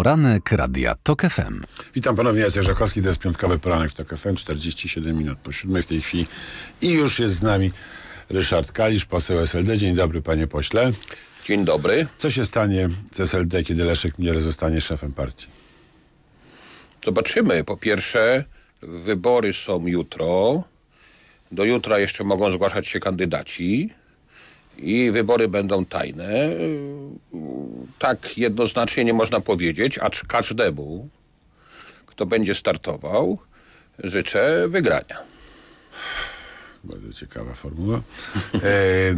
Poranek Radia TOK FM. Witam ponownie, Jacek Żakowski, to jest piątkowy poranek w TOK FM, 47 minut po siódmej w tej chwili i już jest z nami Ryszard Kalisz, poseł SLD. Dzień dobry panie pośle. Dzień dobry. Co się stanie z SLD, kiedy Leszek Miller zostanie szefem partii? Zobaczymy. Po pierwsze, wybory są jutro. Do jutra jeszcze mogą zgłaszać się kandydaci i wybory będą tajne. Tak jednoznacznie nie można powiedzieć, acz każdemu, kto będzie startował, życzę wygrania. Bardzo ciekawa formuła. e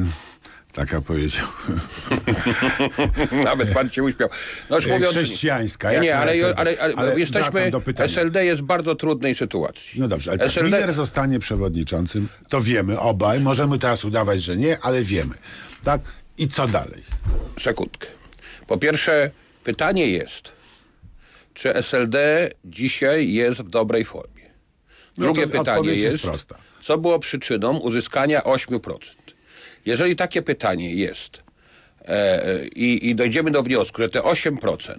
Taka powiedział. Nawet pan się uśmiał. No już e, mówiąc, Chrześcijańska. nie, ale, SLD. ale, ale, ale jesteśmy, do SLD jest w bardzo trudnej sytuacji. No dobrze, ale SLD... lider zostanie przewodniczącym, to wiemy obaj. Możemy teraz udawać, że nie, ale wiemy. Tak? I co dalej? Sekundkę. Po pierwsze, pytanie jest, czy SLD dzisiaj jest w dobrej formie? No Drugie no pytanie jest, jest co było przyczyną uzyskania 8%? Jeżeli takie pytanie jest e, i, i dojdziemy do wniosku, że te 8%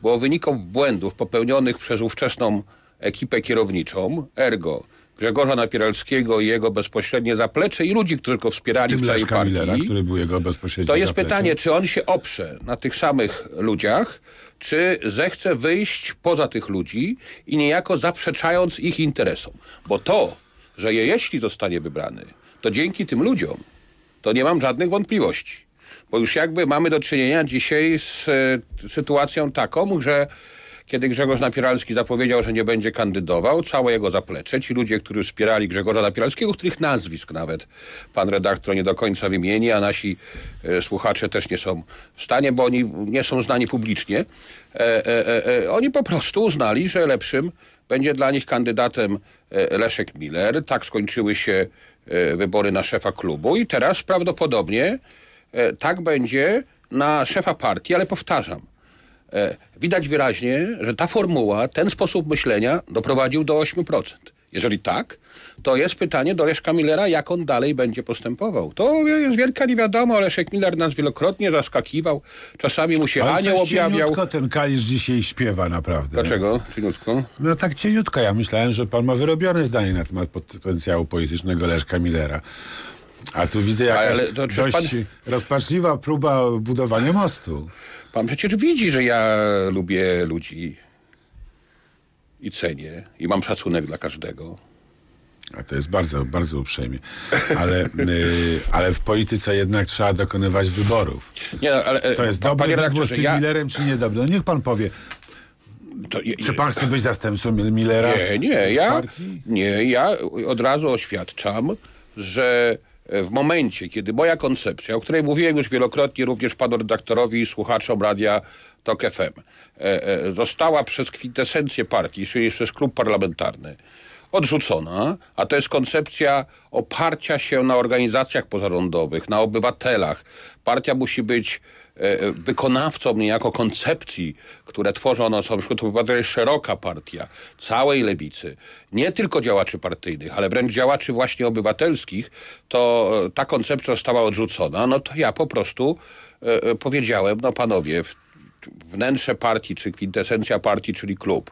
było wynikiem błędów popełnionych przez ówczesną ekipę kierowniczą, ergo Grzegorza Napieralskiego i jego bezpośrednie zaplecze i ludzi, którzy go wspierali w, w partii. Millera, który był jego bezpośrednie To jest zaplecze. pytanie, czy on się oprze na tych samych ludziach, czy zechce wyjść poza tych ludzi i niejako zaprzeczając ich interesom. Bo to, że jeśli zostanie wybrany, to dzięki tym ludziom to nie mam żadnych wątpliwości. Bo już jakby mamy do czynienia dzisiaj z e, sytuacją taką, że kiedy Grzegorz Napieralski zapowiedział, że nie będzie kandydował, całe jego zaplecze, ci ludzie, którzy wspierali Grzegorza Napieralskiego, których nazwisk nawet pan redaktor nie do końca wymieni, a nasi e, słuchacze też nie są w stanie, bo oni nie są znani publicznie, e, e, e, e oni po prostu uznali, że lepszym będzie dla nich kandydatem Leszek Miller. Tak skończyły się E, wybory na szefa klubu i teraz prawdopodobnie e, tak będzie na szefa partii, ale powtarzam, e, widać wyraźnie, że ta formuła, ten sposób myślenia doprowadził do 8%. Jeżeli tak, to jest pytanie do Leszka Millera, jak on dalej będzie postępował. To jest wielka ale Leszek Miller nas wielokrotnie zaskakiwał. Czasami mu się Ale anioł objawiał. ten Kalisz dzisiaj śpiewa naprawdę. Dlaczego? Cieniutko? No tak cieniutko. Ja myślałem, że pan ma wyrobione zdanie na temat potencjału politycznego Leszka Millera. A tu widzę jakaś Ale, to, dość pan... rozpaczliwa próba budowania mostu. Pan przecież widzi, że ja lubię ludzi i cenię i mam szacunek dla każdego. A to jest bardzo, bardzo uprzejmie. Ale, y, ale w polityce jednak trzeba dokonywać wyborów. Nie, no, ale, y, to jest pan, dobry panie wybór z tym ja... Millerem, czy niedobry? No niech pan powie. To, je, je, Czy pan chce być zastępcą Millera? Nie, nie ja, nie, ja od razu oświadczam, że e, w momencie, kiedy moja koncepcja, o której mówiłem już wielokrotnie również panu redaktorowi i słuchaczom radia TOK FM, e, e, została przez kwintesencję partii, czyli przez klub parlamentarny, odrzucona, a to jest koncepcja oparcia się na organizacjach pozarządowych, na obywatelach. Partia musi być e, e, wykonawcą niejako koncepcji, które tworzą one są, to jest szeroka partia całej lewicy, nie tylko działaczy partyjnych, ale wręcz działaczy właśnie obywatelskich, to e, ta koncepcja została odrzucona, no to ja po prostu powiedziałem, no panowie, wnętrze partii, czy kwintesencja partii, czyli klub,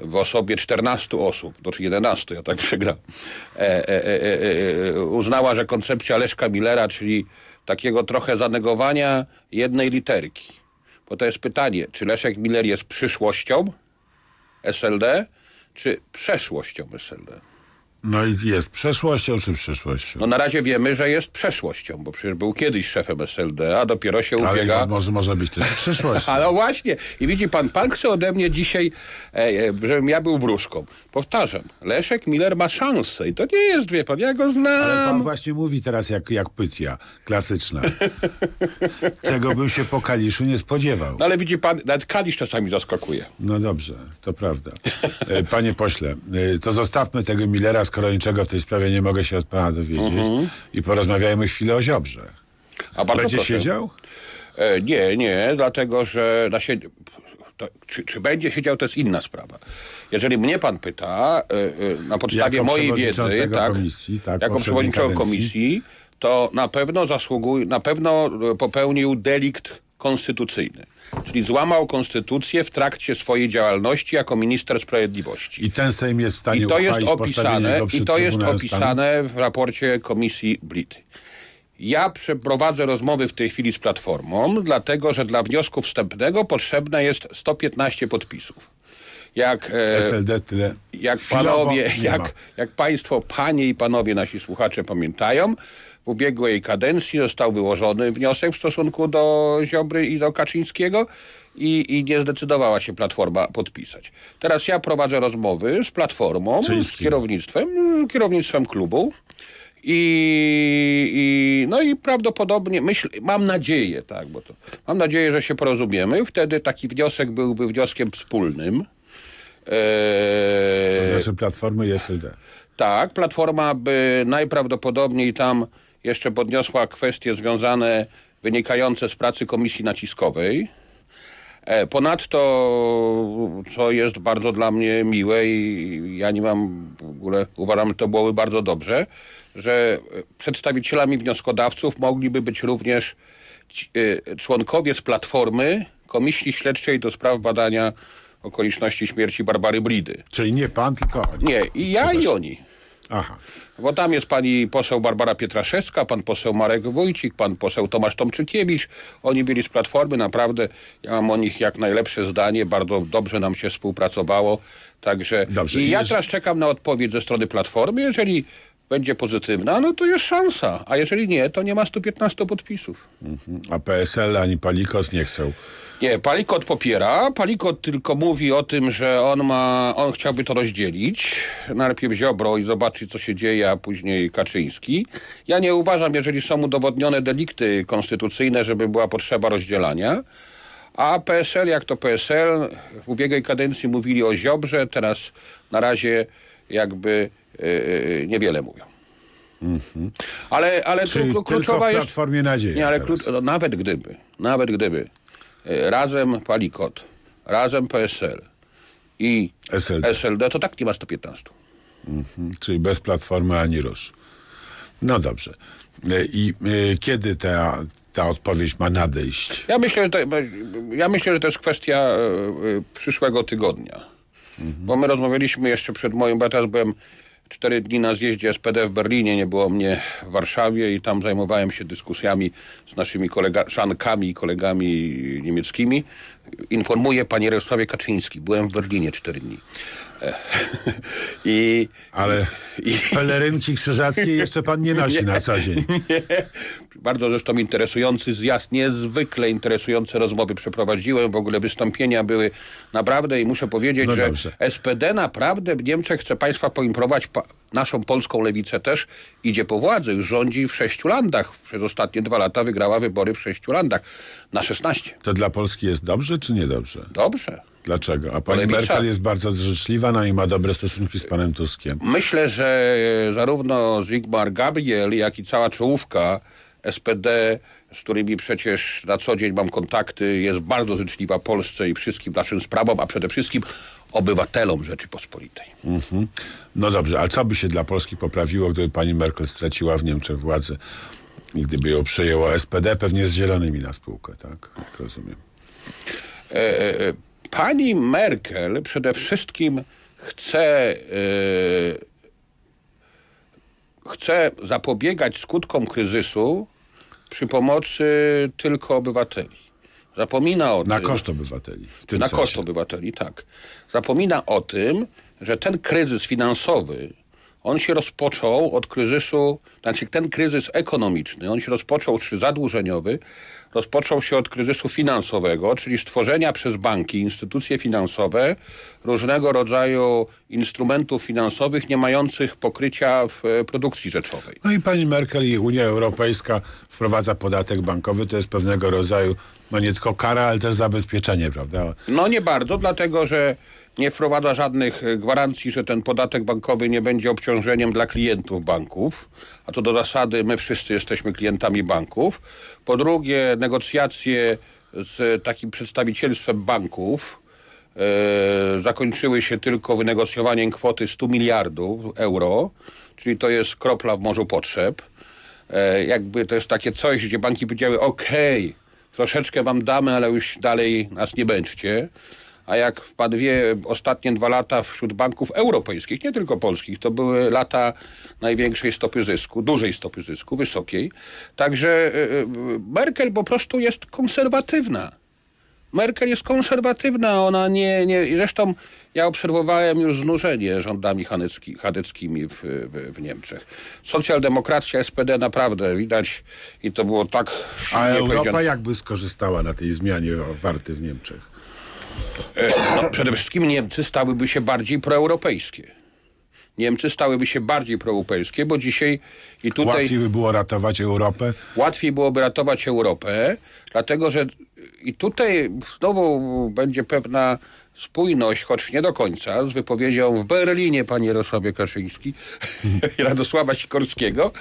w osobie 14 osób, to znaczy 11, ja tak przegram, e e, e, e, e, uznała, że koncepcja Leszka Millera, czyli takiego trochę zanegowania jednej literki. Bo to jest pytanie, czy Leszek Miller jest przyszłością SLD, czy przeszłością SLD? No i jest przeszłością czy przyszłością? No na razie wiemy, że jest przeszłością, bo przecież był kiedyś szefem SLD, a dopiero się Ale ubiega... Ale może, może być też przyszłością. Ale właśnie. I widzi pan, pan chce ode mnie dzisiaj, e, e, żebym ja był wróżką. Powtarzam, Leszek Miller ma szansę i to nie jest, wie pan, ja go znam. Ale pan właśnie mówi teraz jak, jak pytia klasyczna. Czego bym się po Kaliszu nie spodziewał. No ale widzi pan, nawet Kalisz czasami zaskakuje. No dobrze, to prawda. E, panie pośle, e, to zostawmy tego Millera skoro niczego w tej sprawie nie mogę się od pana dowiedzieć mm-hmm. i porozmawiajmy chwilę o Ziobrze. A Będzie proszę. siedział? E, nie, nie, dlatego że... Na się... To, czy, czy, będzie siedział, to jest inna sprawa. Jeżeli mnie pan pyta, e, e, na podstawie jako mojej wiedzy, tak, komisji, tak, jako przewodniczącego komisji, to na pewno zasługuje, na pewno popełnił delikt konstytucyjny. Czyli złamał konstytucję w trakcie swojej działalności jako minister sprawiedliwości. I ten Sejm jest w stanie I to jest opisane, I to jest opisane w raporcie komisji Blit. Ja przeprowadzę rozmowy w tej chwili z Platformą, dlatego że dla wniosku wstępnego potrzebne jest 115 podpisów. Jak, e, SLD tyle jak panowie, jak, jak państwo, panie i panowie nasi słuchacze pamiętają, w ubiegłej kadencji został wyłożony wniosek w stosunku do Ziobry i do Kaczyńskiego i, i nie zdecydowała się Platforma podpisać. Teraz ja prowadzę rozmowy z Platformą, z kierownictwem, kierownictwem klubu. I, I, no i prawdopodobnie, myśl, mam nadzieję, tak, bo to, mam nadzieję, że się porozumiemy. Wtedy taki wniosek byłby wnioskiem wspólnym Eee, to znaczy Platformy i SLD. Tak, Platforma by najprawdopodobniej tam jeszcze podniosła kwestie związane, wynikające z pracy komisji naciskowej. Eee, ponadto, co jest bardzo dla mnie miłe i ja nie mam w ogóle, uważam, że to byłoby bardzo dobrze, że przedstawicielami wnioskodawców mogliby być również e, członkowie z Platformy Komisji Śledczej do Spraw Badania okoliczności śmierci Barbary Blidy. Czyli nie pan, tylko oni. Nie, i ja i oni. Aha. Bo tam jest pani poseł Barbara Pietraszewska, pan poseł Marek Wójcik, pan poseł Tomasz Tomczykiewicz. Oni byli z Platformy, naprawdę ja mam o nich jak najlepsze zdanie, bardzo dobrze nam się współpracowało. Także Dobrze, i ja jest... teraz czekam na odpowiedź ze strony Platformy. Jeżeli będzie pozytywna, no to jest szansa. A jeżeli nie, to nie ma 115 podpisów. Mhm. A PSL ani Palikot nie chcą. Nie, Palikot popiera. Palikot tylko mówi o tym, że on ma, on chciałby to rozdzielić. Najpierw Ziobro i zobaczy, co się dzieje, a później Kaczyński. Ja nie uważam, jeżeli są udowodnione delikty konstytucyjne, żeby była potrzeba rozdzielania. A PSL, jak to PSL, w ubiegłej kadencji mówili o Ziobrze, teraz na razie jakby Y, y, niewiele mówią. Mhm. Ale, ale Czyli kluczowa tylko w platformie jest... nadzieja. Nie, ale klucz... no, nawet gdyby, nawet gdyby y, razem Palikot, razem PSL i SLD, SLD to tak nie ma 115. Mm Czyli bez Platformy ani rusz. No dobrze. I y, kiedy ta, ta odpowiedź ma nadejść? Ja myślę, że to, ja myślę, że to jest kwestia y, przyszłego tygodnia. Mhm. Bo my rozmawialiśmy jeszcze przed moim, bo ja teraz byłem Cztery dni na zjeździe SPD w Berlinie, nie było mnie w Warszawie i tam zajmowałem się dyskusjami z naszymi szankami i kolegami niemieckimi. Informuję, panie Jarosławie Kaczyński, byłem w Berlinie cztery dni. I, Ale i, pelerynki krzyżackiej jeszcze pan nie nosi nie, na co dzień. Nie. Bardzo zresztą interesujący zjazd, niezwykle interesujące rozmowy przeprowadziłem, w ogóle wystąpienia były naprawdę i muszę powiedzieć, no że SPD naprawdę w Niemczech chce państwa poinformować, naszą polską lewicę też idzie po władzy, Już rządzi w sześciu landach. Przez ostatnie dwa lata wygrała wybory w sześciu landach. Na 16. To dla Polski jest dobrze czy niedobrze? Dobrze. Dlaczego? A pani Lewica... Merkel jest bardzo życzliwa, no i ma dobre stosunki z panem Tuskiem. Myślę, że e, zarówno Zygmar Gabriel, jak i cała czołówka SPD, z którymi przecież na co dzień mam kontakty, jest bardzo życzliwa Polsce i wszystkim naszym sprawom, a przede wszystkim obywatelom Rzeczypospolitej. Mm -hmm. No dobrze, a co by się dla Polski poprawiło, gdyby pani Merkel straciła w Niemczech władzę i gdyby ją przejęła SPD, pewnie z zielonymi na spółkę, tak? Jak rozumiem. E, e, e pani Merkel przede wszystkim chce e, chce zapobiegać skutkom kryzysu przy pomocy tylko obywateli. Zapomina o Na tym... Na koszt obywateli. Na sensie. koszt obywateli, tak. Zapomina o tym, że ten kryzys finansowy, on się rozpoczął od kryzysu, znaczy ten kryzys ekonomiczny, on się rozpoczął, czy zadłużeniowy, rozpoczął się od kryzysu finansowego, czyli stworzenia przez banki, instytucje finansowe różnego rodzaju instrumentów finansowych nie mających pokrycia w e, produkcji rzeczowej. No i pani Merkel i Unia Europejska wprowadza podatek bankowy, to jest pewnego rodzaju, no nie tylko kara, ale też zabezpieczenie, prawda? No nie bardzo, dlatego że nie wprowadza żadnych e, gwarancji, że ten podatek bankowy nie będzie obciążeniem dla klientów banków, a to do zasady my wszyscy jesteśmy klientami banków. Po drugie, negocjacje z takim przedstawicielstwem banków e, zakończyły się tylko wynegocjowaniem kwoty 100 miliardów euro, czyli to jest kropla w morzu potrzeb. E, jakby to jest takie coś, gdzie banki powiedziały, okej, okay, troszeczkę wam damy, ale już dalej nas nie będziecie. A jak pan wie, ostatnie dwa lata wśród banków europejskich, nie tylko polskich, to były lata największej stopy zysku, dużej stopy zysku, wysokiej. Także e, e, Merkel po prostu jest konserwatywna. Merkel jest konserwatywna, ona nie, nie... Zresztą ja obserwowałem już znużenie rządami chadeckimi w, w, w, Niemczech. Socjaldemokracja, SPD naprawdę widać i to było tak... A Europa jakby skorzystała na tej zmianie warty w Niemczech? E, no, przede wszystkim Niemcy stałyby się bardziej proeuropejskie. Niemcy stałyby się bardziej proeuropejskie, bo dzisiaj i tutaj... Łatwiej by było ratować Europę? Łatwiej byłoby ratować Europę, dlatego że e, i tutaj znowu będzie pewna spójność, choć nie do końca, z wypowiedzią w Berlinie pani Jarosławie Kaszyński Radosława Sikorskiego,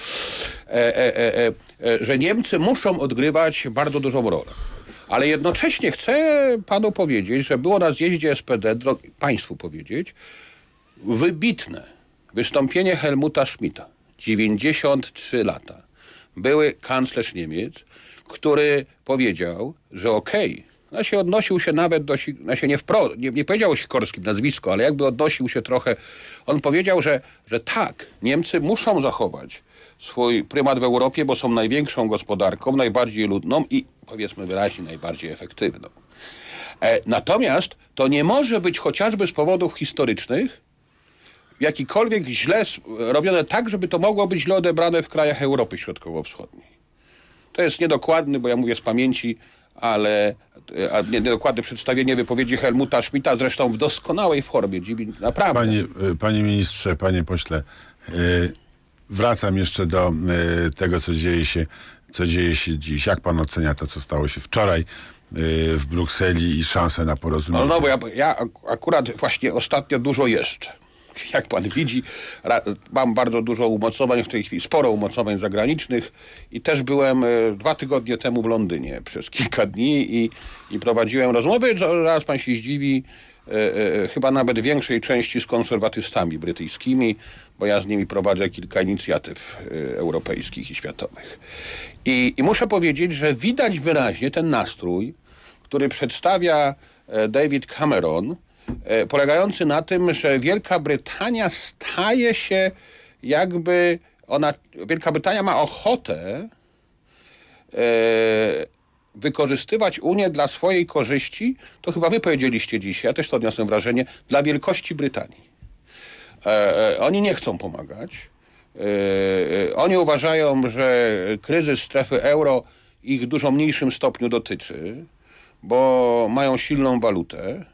e, e, e, e, że Niemcy muszą odgrywać bardzo dużą rolę. Ale jednocześnie chcę panu powiedzieć, że było na zjeździe SPD, drogi, państwu powiedzieć, wybitne wystąpienie Helmuta Schmidta, 93 lata, były kanclerz Niemiec, który powiedział, że okej, okay, no się odnosił się nawet do, znaczy nie, wpro, nie, nie powiedział Sikorskim nazwisko, ale jakby odnosił się trochę, on powiedział, że, że tak, Niemcy muszą zachować swój prymat w Europie, bo są największą gospodarką, najbardziej ludną i powiedzmy wyraźnie najbardziej efektywną. E, natomiast to nie może być chociażby z powodów historycznych jakikolwiek źle robione tak, żeby to mogło być źle odebrane w krajach Europy Środkowo-Wschodniej. To jest niedokładny, bo ja mówię z pamięci, ale e, a niedokładne przedstawienie wypowiedzi Helmuta Schmidta, zresztą w doskonałej formie, naprawdę. Panie, e, panie ministrze, panie pośle, yy Wracam jeszcze do y, tego, co dzieje, się, co dzieje się dziś. Jak pan ocenia to, co stało się wczoraj y, w Brukseli i szansę na porozumienie? No, no bo ja, ja akurat właśnie ostatnio dużo jeszcze. Jak pan widzi, mam bardzo dużo umocowań w tej chwili, sporo umocowań zagranicznych i też byłem e, dwa tygodnie temu w Londynie przez kilka dni i, i prowadziłem rozmowy, zaraz pan się zdziwi, chyba nawet większej części z konserwatystami brytyjskimi, bo ja z nimi prowadzę kilka inicjatyw y, europejskich i światowych. I, i muszę powiedzieć, że widać wyraźnie ten nastrój, który przedstawia e, David Cameron, e, polegający na tym, że Wielka Brytania staje się jakby ona, Wielka Brytania ma ochotę e, wykorzystywać Unię dla swojej korzyści, to chyba wy powiedzieliście dzisiaj, ja też to odniosłem wrażenie, dla wielkości Brytanii. E, e, oni nie chcą pomagać. E, oni uważają, że kryzys strefy euro ich dużo mniejszym stopniu dotyczy, bo mają silną walutę,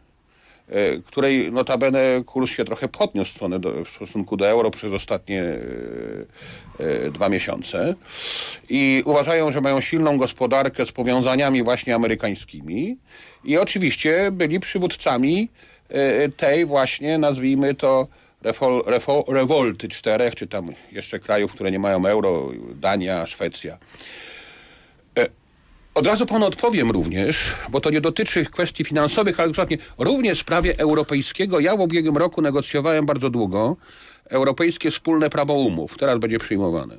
której notabene kurs się trochę podniósł w, stronę do, w stosunku do euro przez ostatnie dwa miesiące i uważają, że mają silną gospodarkę z powiązaniami właśnie amerykańskimi i oczywiście byli przywódcami tej właśnie, nazwijmy to, Refol, refol, rewolty czterech, czy tam jeszcze krajów, które nie mają euro, Dania, Szwecja. E, od razu panu odpowiem również, bo to nie dotyczy kwestii finansowych, ale dokładnie również w sprawie europejskiego. Ja w ubiegłym roku negocjowałem bardzo długo europejskie wspólne prawo umów. Teraz będzie przyjmowane.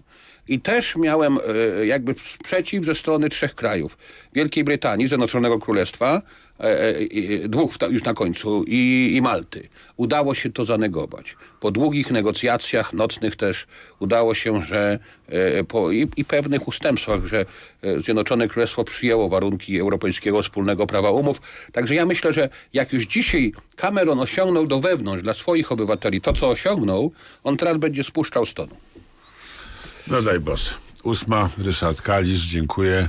I też miałem e, jakby sprzeciw ze strony trzech krajów. Wielkiej Brytanii, Zjednoczonego Królestwa, E, e, dwóch już na końcu i, i Malty. Udało się to zanegować. Po długich negocjacjach nocnych też udało się, że e, po, i, i, pewnych ustępstwach, że Zjednoczone Królestwo przyjęło warunki Europejskiego Wspólnego Prawa Umów. Także ja myślę, że jak już dzisiaj Cameron osiągnął do wewnątrz dla swoich obywateli to, co osiągnął, on teraz będzie spuszczał stonu. No daj Boże. Ósma, Ryszard Kalisz, dziękuję.